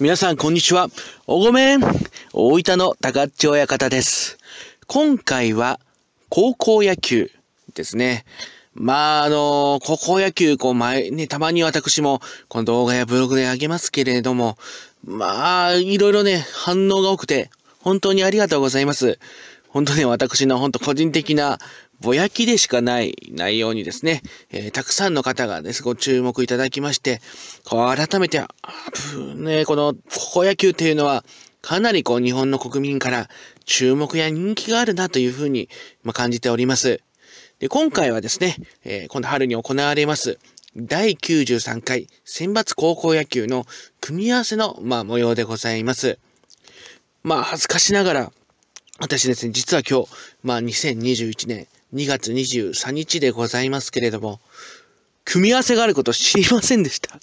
皆さんこんにちは。おごめん大分の高っち親方です。今回は高校野球ですね。まあ、あの高校野球、こう前、ね、たまに私も、この動画やブログであげますけれども、まあ、いろいろね、反応が多くて、本当にありがとうございます。本当ね、私の本当個人的なぼやきでしかない内容にですね、えー、たくさんの方がです、ね、ご注目いただきまして、こう改めて、ね、この高校野球っていうのは、かなりこう日本の国民から注目や人気があるなというふうに感じております。で今回はですね、えー、今春に行われます、第93回選抜高校野球の組み合わせの、まあ、模様でございます。まあ、恥ずかしながら、私ですね、実は今日、まあ、2021年2月23日でございますけれども、組み合わせがあること知りませんでした。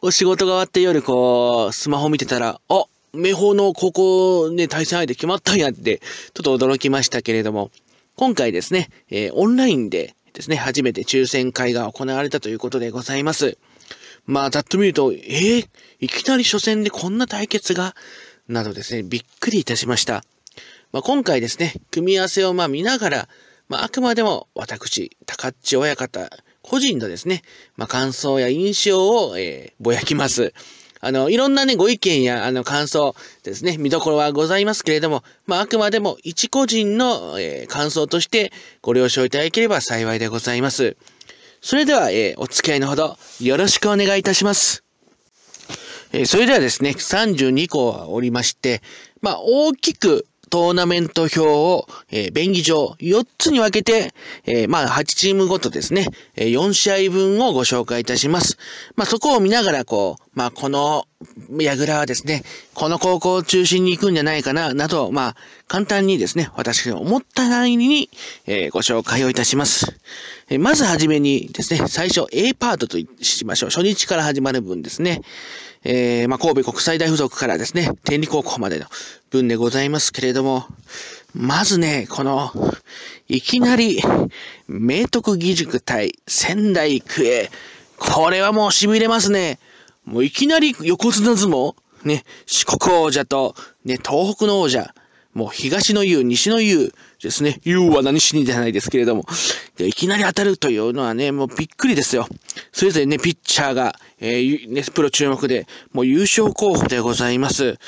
お仕事が終わって夜こう、スマホ見てたら、あ明豊の高校ね、対戦相手決まったんやって、ちょっと驚きましたけれども、今回ですね、えー、オンラインでですね、初めて抽選会が行われたということでございます。まあ、ざっと見ると、えー、いきなり初戦でこんな対決が、などですね、びっくりいたしました。まあ、今回ですね、組み合わせをまあ見ながら、まあ、あくまでも私、高っち親方、個人のですね、まあ、感想や印象を、えー、ぼやきます。あの、いろんなね、ご意見や、あの、感想ですね、見どころはございますけれども、まあ、あくまでも一個人の、えー、感想としてご了承いただければ幸いでございます。それでは、えー、お付き合いのほどよろしくお願いいたします。えー、それではですね、32個はおりまして、まあ、大きくトーナメント表を、えー、便宜上4つに分けて、えー、まあ8チームごとですね、え4試合分をご紹介いたします。まあそこを見ながらこう、まあこの櫓はですね、この高校を中心に行くんじゃないかな、など、まあ簡単にですね、私が思った範囲に、えー、ご紹介をいたします。えまずはじめにですね、最初 A パートとしましょう。初日から始まる分ですね。えー、まあ、神戸国際大附属からですね、天理高校までの分でございますけれども、まずね、この、いきなり、明徳義塾対仙台育英。これはもう痺れますね。もういきなり横綱相撲ね、四国王者と、ね、東北の王者。もう東の湯、西の湯ですね。湯は何しにじゃないですけれども。でいきなり当たるというのはね、もうびっくりですよ。それぞれね、ピッチャーが、えー、ね、プロ注目で、もう優勝候補でございます。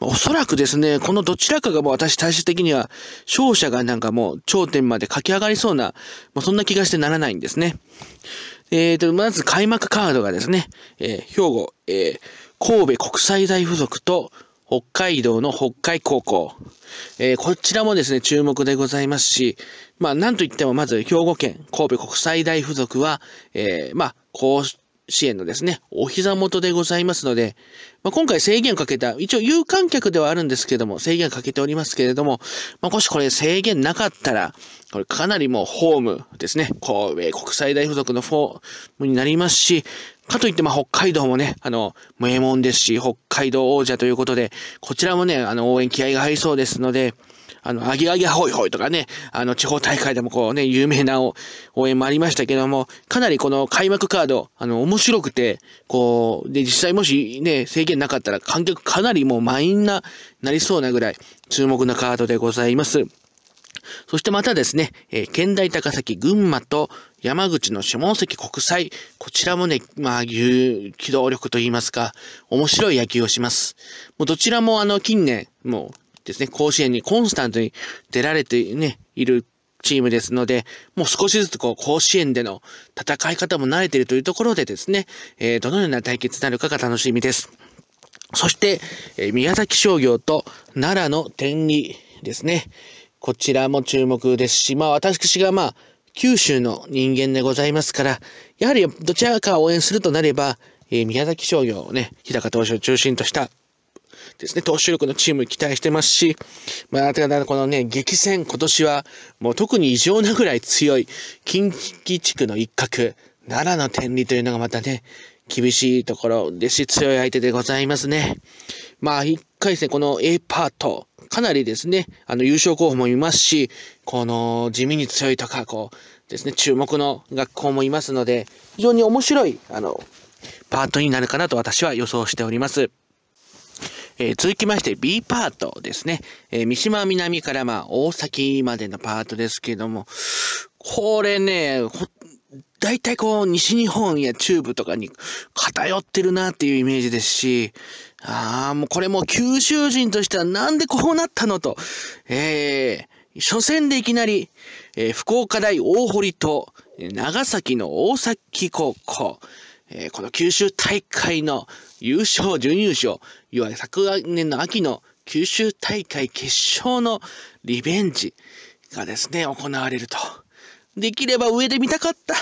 おそらくですね、このどちらかがもう私最終的には、勝者がなんかもう頂点まで駆け上がりそうな、もうそんな気がしてならないんですね。えーと、まず開幕カードがですね、えー、兵庫、えー、神戸国際大付属と北海道の北海高校。えー、こちらもですね、注目でございますし、まあ、なんといってもまず、兵庫県神戸国際大附属は、えー、まあ、こう支援のですね、お膝元でございますので、まあ、今回制限かけた、一応有観客ではあるんですけども、制限かけておりますけれども、まあ、もしこれ制限なかったら、これかなりもうホームですね、神戸国際大付属のフォームになりますし、かといって、ま、北海道もね、あの、名門ですし、北海道王者ということで、こちらもね、あの、応援気合が入りそうですので、あの、アゲアゲホイホイとかね、あの、地方大会でもこうね、有名な応援もありましたけども、かなりこの開幕カード、あの、面白くて、こう、で、実際もしね、制限なかったら観客かなりもう満員な、なりそうなぐらい注目のカードでございます。そしてまたですね、えー、県大高崎群馬と山口の下関国際、こちらもね、まあ、機動力といいますか、面白い野球をします。もうどちらもあの、近年、もう、ですね、甲子園にコンスタントに出られてね、いるチームですので、もう少しずつこう、甲子園での戦い方も慣れているというところでですね、えー、どのような対決になるかが楽しみです。そして、えー、宮崎商業と奈良の天理ですね。こちらも注目ですし、まあ私がまあ、九州の人間でございますから、やはりどちらか応援するとなれば、えー、宮崎商業をね、日高投手を中心としたですね、投手力のチーム期待してますし、まあ、ただこのね、激戦今年はもう特に異常なぐらい強い近畿地区の一角、奈良の天理というのがまたね、厳しいところですし、強い相手でございますね。まあ、1回戦、この A パート、かなりですね、あの、優勝候補もいますし、この、地味に強いとか、こう、ですね、注目の学校もいますので、非常に面白い、あの、パートになるかなと私は予想しております。えー、続きまして B パートですね。えー、三島南からまあ大崎までのパートですけども、これね、大体こう西日本や中部とかに偏ってるなっていうイメージですし、ああ、もうこれも九州人としてはなんでこうなったのと、えー、初戦でいきなり、えー、福岡大大堀と長崎の大崎高校、えー、この九州大会の優勝、準優勝、いわゆる昨年の秋の九州大会決勝のリベンジがですね、行われると。できれば上で見たかった。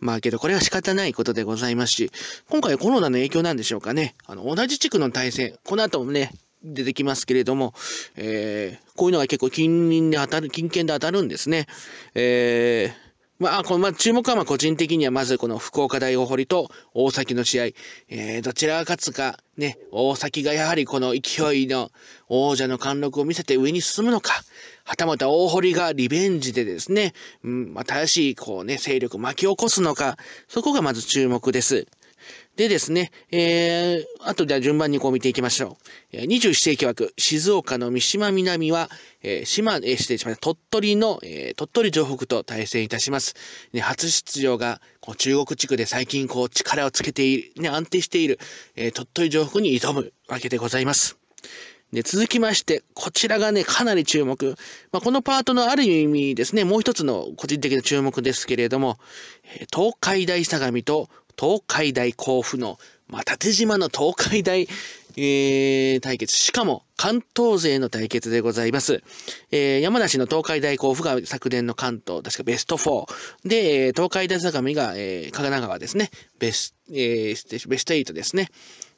まあけどこれは仕方ないことでございますし、今回コロナの影響なんでしょうかね。あの、同じ地区の対戦、この後もね、出てきますけれども、えー、こういうのが結構近隣で当たる、近県で当たるんですね。えーまあ、この、まあ、注目は、まあ、個人的には、まず、この福岡大大堀と大崎の試合、えー、どちらが勝つか、ね、大崎がやはりこの勢いの王者の貫禄を見せて上に進むのか、はたまた大堀がリベンジでですね、うん、新しい、こうね、勢力巻き起こすのか、そこがまず注目です。でですね、えー、あとでは順番にこう見ていきましょう。21世紀枠、静岡の三島南は、えー、島、えー、失礼しました、鳥取の、えー、鳥取城北と対戦いたします。ね、初出場が、こう中国地区で最近こう力をつけている、ね、安定している、えー、鳥取城北に挑むわけでございます。で、続きまして、こちらがね、かなり注目。まあ、このパートのある意味ですね、もう一つの個人的な注目ですけれども、東海大相模と東海大甲府の、まあ、縦島の東海大、えー、対決。しかも、関東勢の対決でございます。えー、山梨の東海大甲府が昨年の関東、確かベスト4。で、東海大相模が、えー、神奈川ですね。ベス、ト、えー、ベスト8ですね。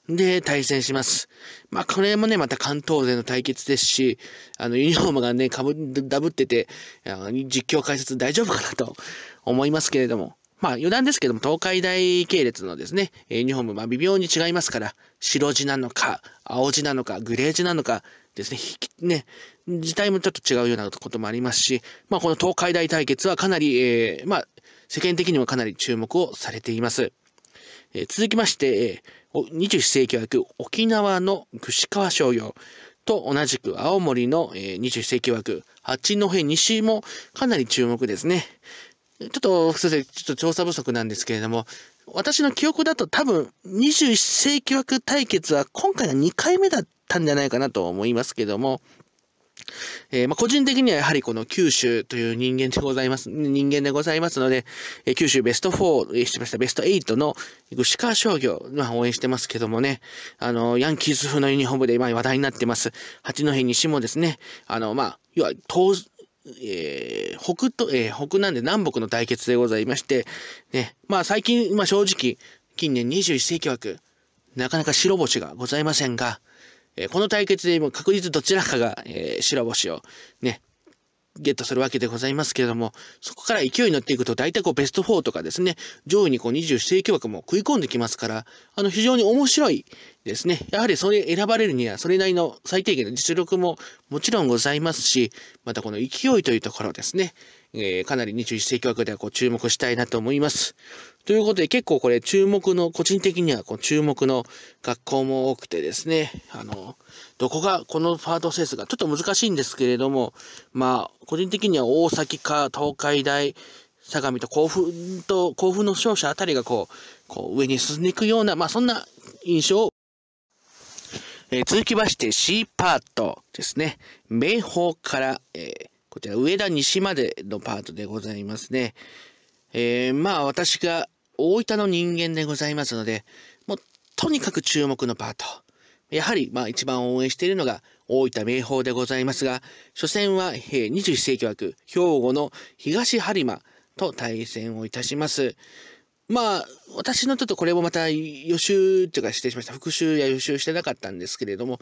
で、対戦します。まあ、これもね、また関東勢の対決ですし、あの、ユニフォームがね、かぶ、ダブってて、実況解説大丈夫かなと思いますけれども。まあ余談ですけども、東海大系列のですね、ユニフォーム、まあ微妙に違いますから、白地なのか、青地なのか、グレー地なのかですね、ね、自体もちょっと違うようなこともありますし、まあこの東海大対決はかなり、えー、まあ世間的にもかなり注目をされています。えー、続きまして、えー、21世紀枠沖縄の串川商業と同じく青森の、えー、21世紀枠八戸西もかなり注目ですね。ちょっと、先生、ちょっと調査不足なんですけれども、私の記憶だと多分、21世紀枠対決は今回が2回目だったんじゃないかなと思いますけども、えー、まあ、個人的にはやはりこの九州という人間でございます、人間でございますので、えー、九州ベスト4、えー、しましたベスト8の牛川商業、まあ、応援してますけどもね、あの、ヤンキース風のユニフォームで今話題になってます。八戸西もですね、あの、まあ、要は、東、えー、北と、えー、北なんで南北の対決でございまして、ね、まあ最近、まあ正直、近年21世紀枠、なかなか白星がございませんが、えー、この対決でも確実どちらかが、えー、白星をね、ゲットするわけでございますけれども、そこから勢いに乗っていくと、大体こうベスト4とかですね、上位にこう20世紀枠も食い込んできますから、あの非常に面白いですね。やはりそれ選ばれるには、それなりの最低限の実力ももちろんございますし、またこの勢いというところですね、えー、かなり21世紀枠ではこう注目したいなと思います。ということで結構これ注目の、個人的にはこう注目の学校も多くてですね、あの、どこが、このパートセースがちょっと難しいんですけれども、まあ、個人的には大崎か東海大、相模と甲府と、甲府の勝者あたりがこう、こう上に進んでいくような、まあそんな印象をえー、続きまして C パートですね。明宝から、えー、こちら上田西までのパートでございますね。えー、まあ私が大分の人間でございますので、もうとにかく注目のパート。やはり、まあ一番応援しているのが大分名宝でございますが、初戦は21世紀枠、兵庫の東播磨と対戦をいたします。まあ、私のちょっとこれもまた予習というかしてしました。復習や予習してなかったんですけれども、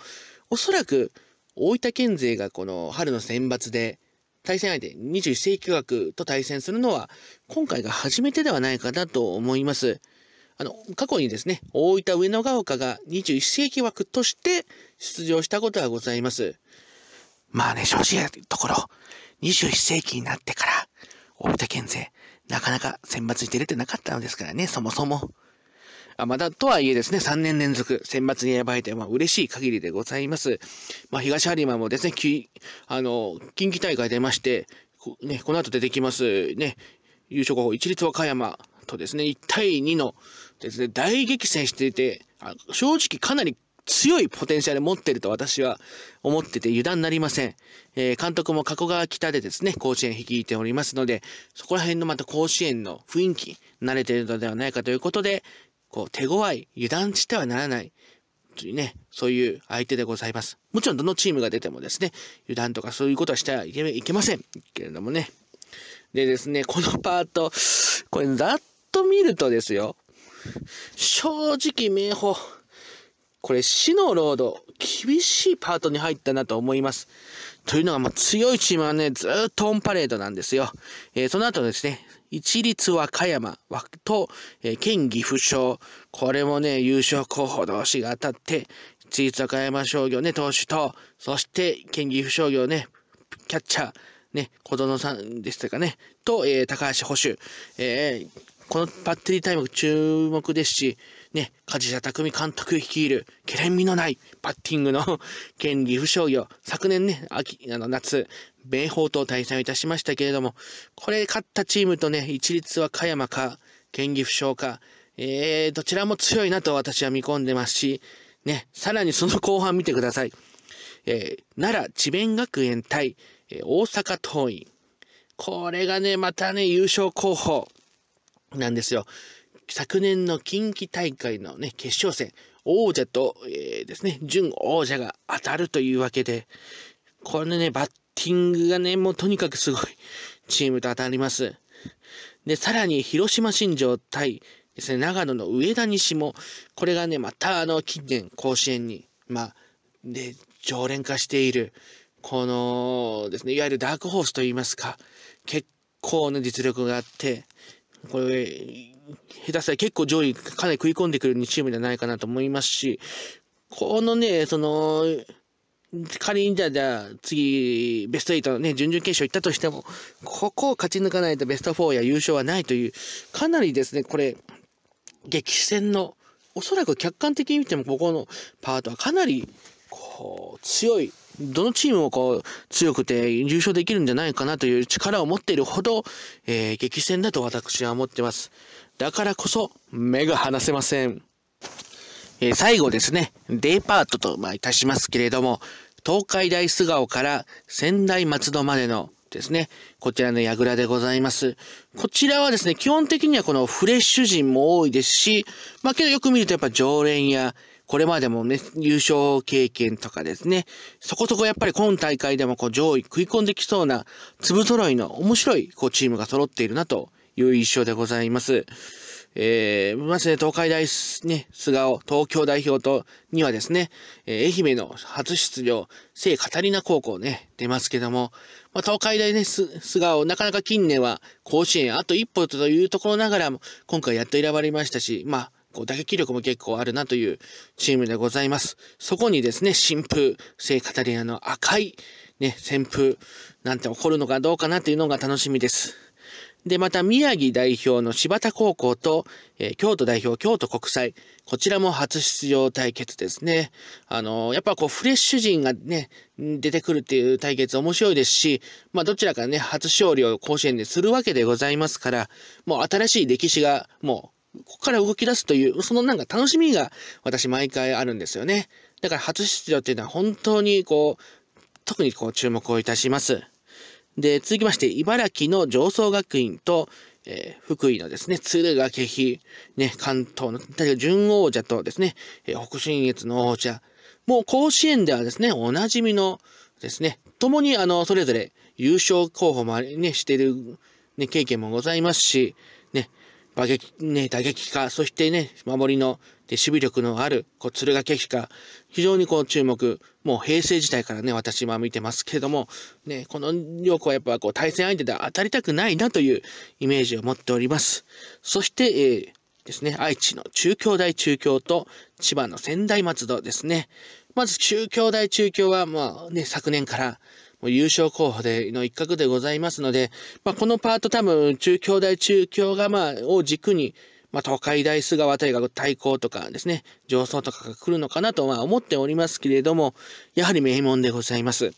おそらく大分県勢がこの春の選抜で対戦相手21世紀枠と対戦するのは今回が初めてではないかなと思います。あの、過去にですね、大分上野が丘が21世紀枠として出場したことはございます。まあね、正直なところ、21世紀になってから、大分県勢、なかなか選抜に出れてなかったのですからね、そもそも。まだとはいえですね、3年連続選抜に選ばれて、まあ、嬉しい限りでございます。まあ、東有馬もですね、あの、近畿大会出まして、こね、この後出てきます、ね、優勝候補一律和歌山とですね、1対2のですね、大激戦していて、正直かなり強いポテンシャル持ってると私は思ってて油断なりません。えー、監督も加古川北でですね、甲子園率いておりますので、そこら辺のまた甲子園の雰囲気、慣れてるのではないかということで、こう、手強い、油断してはならない、というね、そういう相手でございます。もちろんどのチームが出てもですね、油断とかそういうことはしてはいけません。けれどもね。でですね、このパート、これざっと見るとですよ、正直明宝、これ死のロード、厳しいパートに入ったなと思います。というのが、ま強いチームはね、ずっとオンパレードなんですよ。えー、その後ですね、一律和歌山と、えー、県岐阜省。これもね、優勝候補同士が当たって、一律和歌山商業ね、投手と、そして県岐阜商業ね、キャッチャー、ね、小園さんでしたかね、と、えー、高橋捕手。えー、このバッテリータイム注目ですし、ね、梶田匠監督率いる、けれんみのないバッティングの県岐阜商業、昨年ね、秋、あの、夏、明豊と対戦いたしましたけれども、これ勝ったチームとね、一律は加山か、県岐阜商か、えー、どちらも強いなと私は見込んでますし、ね、さらにその後半見てください。えー、奈良智弁学園対、えー、大阪桐蔭。これがね、またね、優勝候補なんですよ。昨年の近畿大会のね、決勝戦、王者と、えー、ですね、準王者が当たるというわけで、これね、バッティングがね、もうとにかくすごい チームと当たります。で、さらに広島新庄対ですね、長野の上田西も、これがね、またあの、近年甲子園に、まあ、で、常連化している、このですね、いわゆるダークホースといいますか、結構な実力があって、これ、下手したら結構上位かなり食い込んでくるチームじゃないかなと思いますし、このね、その、仮にじゃあ、じゃあ、次、ベスト8のね、準々決勝行ったとしても、ここを勝ち抜かないとベスト4や優勝はないという、かなりですね、これ、激戦の、おそらく客観的に見ても、ここのパートはかなり、こう、強いどのチームもこう、強くて優勝できるんじゃないかなという力を持っているほど、えー、激戦だと私は思ってます。だからこそ、目が離せません。えー、最後ですね、デパートと、まあ、いたしますけれども、東海大菅生から仙台松戸までのですね。こちらの櫓でございます。こちらはですね、基本的にはこのフレッシュ陣も多いですし、まあけどよく見るとやっぱ常連や、これまでもね、優勝経験とかですね、そこそこやっぱり今大会でもこう上位食い込んできそうな粒揃いの面白いこうチームが揃っているなという印象でございます。えー、まずね、東海大、ね、菅生、東京代表と、にはですね、えー、愛媛の初出場、聖カタリナ高校ね、出ますけども、まあ、東海大ね、菅生、なかなか近年は甲子園あと一歩というところながらも、今回やっと選ばれましたし、まあ、こう打撃力も結構あるなというチームでございます。そこにですね、新風、聖カタリナの赤い、ね、旋風なんて起こるのかどうかなというのが楽しみです。で、また宮城代表の柴田高校と、えー、京都代表京都国際。こちらも初出場対決ですね。あのー、やっぱこうフレッシュ陣がね、出てくるっていう対決面白いですし、まあどちらかね、初勝利を甲子園でするわけでございますから、もう新しい歴史がもうここから動き出すという、そのなんか楽しみが私毎回あるんですよね。だから初出場っていうのは本当にこう、特にこう注目をいたします。で、続きまして、茨城の上層学院と、えー、福井のですね、敦賀気比、ね、関東の、だけ準王者とですね、えー、北信越の王者、もう甲子園ではですね、おなじみのですね、共にあの、それぞれ優勝候補もね、してる、ね、経験もございますし、打撃、ね、打撃か、そしてね、守りの、で、守備力のある、こう、敦賀気比か、非常にこう、注目、もう平成時代からね、私は見てますけれども、ね、この両校はやっぱこう、対戦相手で当たりたくないなというイメージを持っております。そして、えー、ですね、愛知の中京大中京と千葉の仙台松戸ですね。まず中京大中京は、まあね、昨年から、優勝候補での一角でございますので、まあ、このパート多分、中京大中京が、まあ、を軸に、まあ、東海大菅和大学対抗とかですね、上層とかが来るのかなとは思っておりますけれども、やはり名門でございます。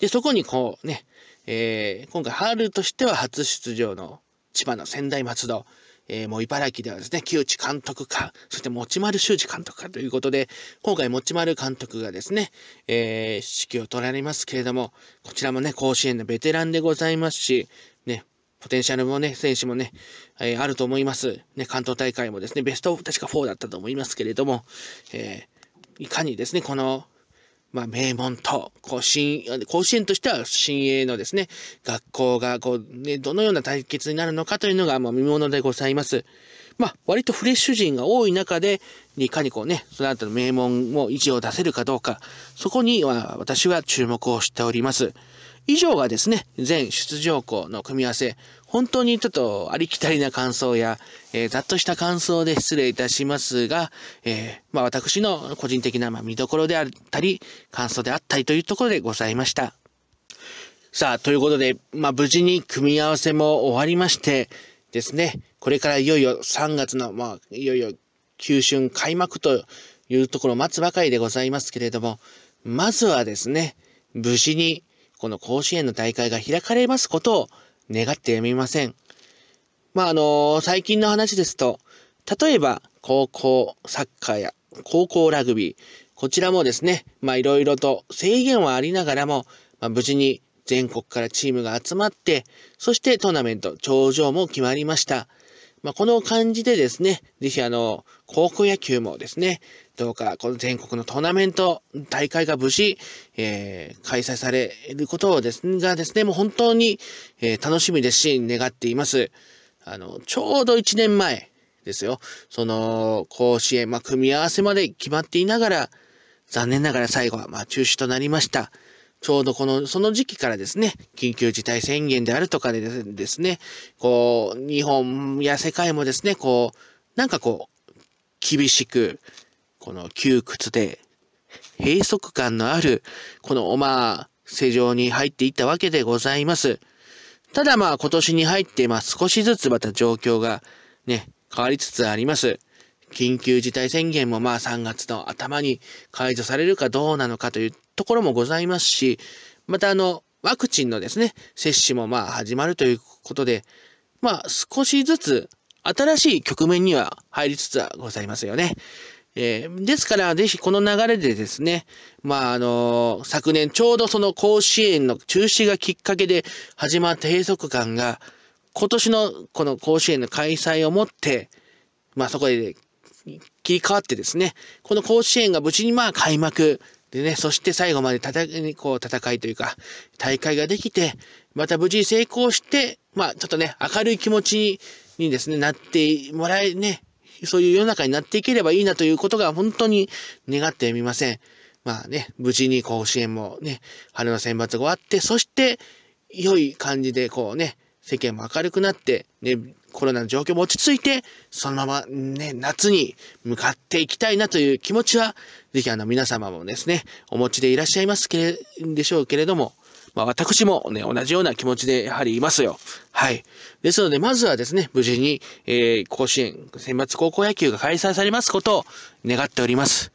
で、そこにこうね、えー、今回春としては初出場の千葉の仙台松戸。えー、もう茨城ではですね、木内監督か、そして持丸修二監督かということで、今回持丸監督がですね、えー、指揮を取られますけれども、こちらもね、甲子園のベテランでございますし、ね、ポテンシャルもね、選手もね、えー、あると思います。ね、関東大会もですね、ベスト、確か4だったと思いますけれども、えー、いかにですね、このまあ、名門と、甲子園、甲子園としては新鋭のですね、学校が、こう、ね、どのような対決になるのかというのが、まあ、見ものでございます。まあ、割とフレッシュ陣が多い中で、いかにこうね、その後の名門も意地を出せるかどうか、そこには私は注目をしております。以上がですね、全出場校の組み合わせ、本当にちょっとありきたりな感想や、えー、ざっとした感想で失礼いたしますが、えー、まあ、私の個人的な、ま見どころであったり、感想であったりというところでございました。さあ、ということで、まあ、無事に組み合わせも終わりまして、ですね、これからいよいよ3月の、まあ、いよいよ九春開幕というところを待つばかりでございますけれども、まずはですね、無事にこの甲子園の大会が開かれますことを願ってやみません。まあ、あの最近の話ですと、例えば、高校サッカーや高校ラグビー、こちらもですね、まあ、いろいろと制限はありながらも、まあ、無事に全国からチームが集まって、そしてトーナメント頂上も決まりました。まあ、この感じでですね、ぜひあの、高校野球もですね、どうかこの全国のトーナメント、大会が無事、えー、開催されることをですがですね、もう本当に、えー、楽しみですし、願っています。あの、ちょうど1年前ですよ、その、甲子園、まあ、組み合わせまで決まっていながら、残念ながら最後は、まあ、中止となりました。ちょうどこの、その時期からですね、緊急事態宣言であるとかでですね、こう、日本や世界もですね、こう、なんかこう、厳しく、この窮屈で、閉塞感のある、この、まあ、世情に入っていったわけでございます。ただまあ、今年に入って、まあ、少しずつまた状況がね、変わりつつあります。緊急事態宣言もまあ3月の頭に解除されるかどうなのかというところもございますし、またあの、ワクチンのですね、接種もまあ始まるということで、まあ少しずつ新しい局面には入りつつはございますよね。えー、ですから、ぜひこの流れでですね、まあ、あのー、昨年ちょうどその甲子園の中止がきっかけで始まった閉塞感が、今年のこの甲子園の開催をもって、まあ、そこで切り替わってですね、この甲子園が無事にまあ開幕でね、そして最後まで戦こう戦いというか、大会ができて、また無事に成功して、まあちょっとね、明るい気持ちにですね、なってもらえね、そういう世の中になっていければいいなということが本当に願ってみません。まあね、無事に甲子園もね、春の選抜が終わって、そして、良い感じでこうね、世間も明るくなって、ね、コロナの状況も落ち着いて、そのままね、夏に向かっていきたいなという気持ちは、ぜひあの皆様もですね、お持ちでいらっしゃいますけれ、でしょうけれども、まあ私もね、同じような気持ちでやはりいますよ。はい。ですので、まずはですね、無事に、えー、甲子園、選抜高校野球が開催されますことを願っております。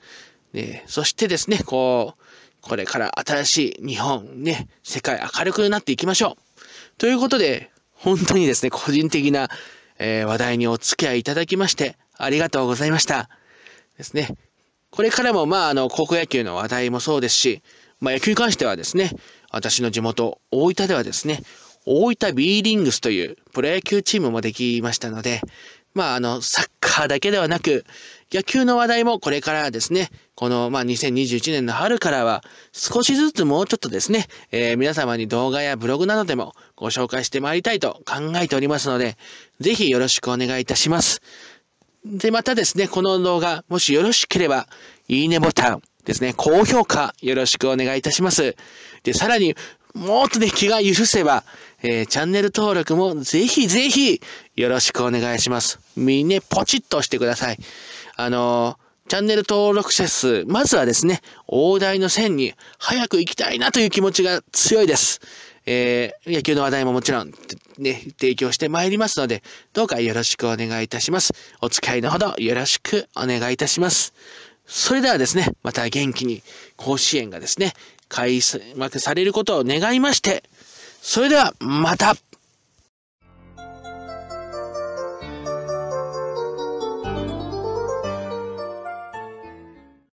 ね、そしてですね、こう、これから新しい日本、ね、世界明るくなっていきましょう。ということで、本当にですね、個人的な、え話題にお付き合いいただきまして、ありがとうございました。ですね。これからも、まあ、あの、高校野球の話題もそうですし、まあ、野球に関してはですね、私の地元、大分ではですね、大分 B リングスというプロ野球チームもできましたので、まあ、あの、サッカーだけではなく、野球の話題もこれからですね、この、まあ、2021年の春からは、少しずつもうちょっとですね、えー、皆様に動画やブログなどでもご紹介してまいりたいと考えておりますので、ぜひよろしくお願いいたします。で、またですね、この動画、もしよろしければ、いいねボタンですね、高評価よろしくお願いいたします。で、さらに、もっとね、気が許せば、えー、チャンネル登録もぜひぜひよろしくお願いします。みんな、ね、ポチッと押してください。あのー、チャンネル登録者数、まずはですね、大台の線に早く行きたいなという気持ちが強いです。えー、野球の話題ももちろん、ね、提供してまいりますので、どうかよろしくお願いいたします。お付き合いのほどよろしくお願いいたします。それではですね、また元気に甲子園がですね、開幕されることを願いまして、それではまた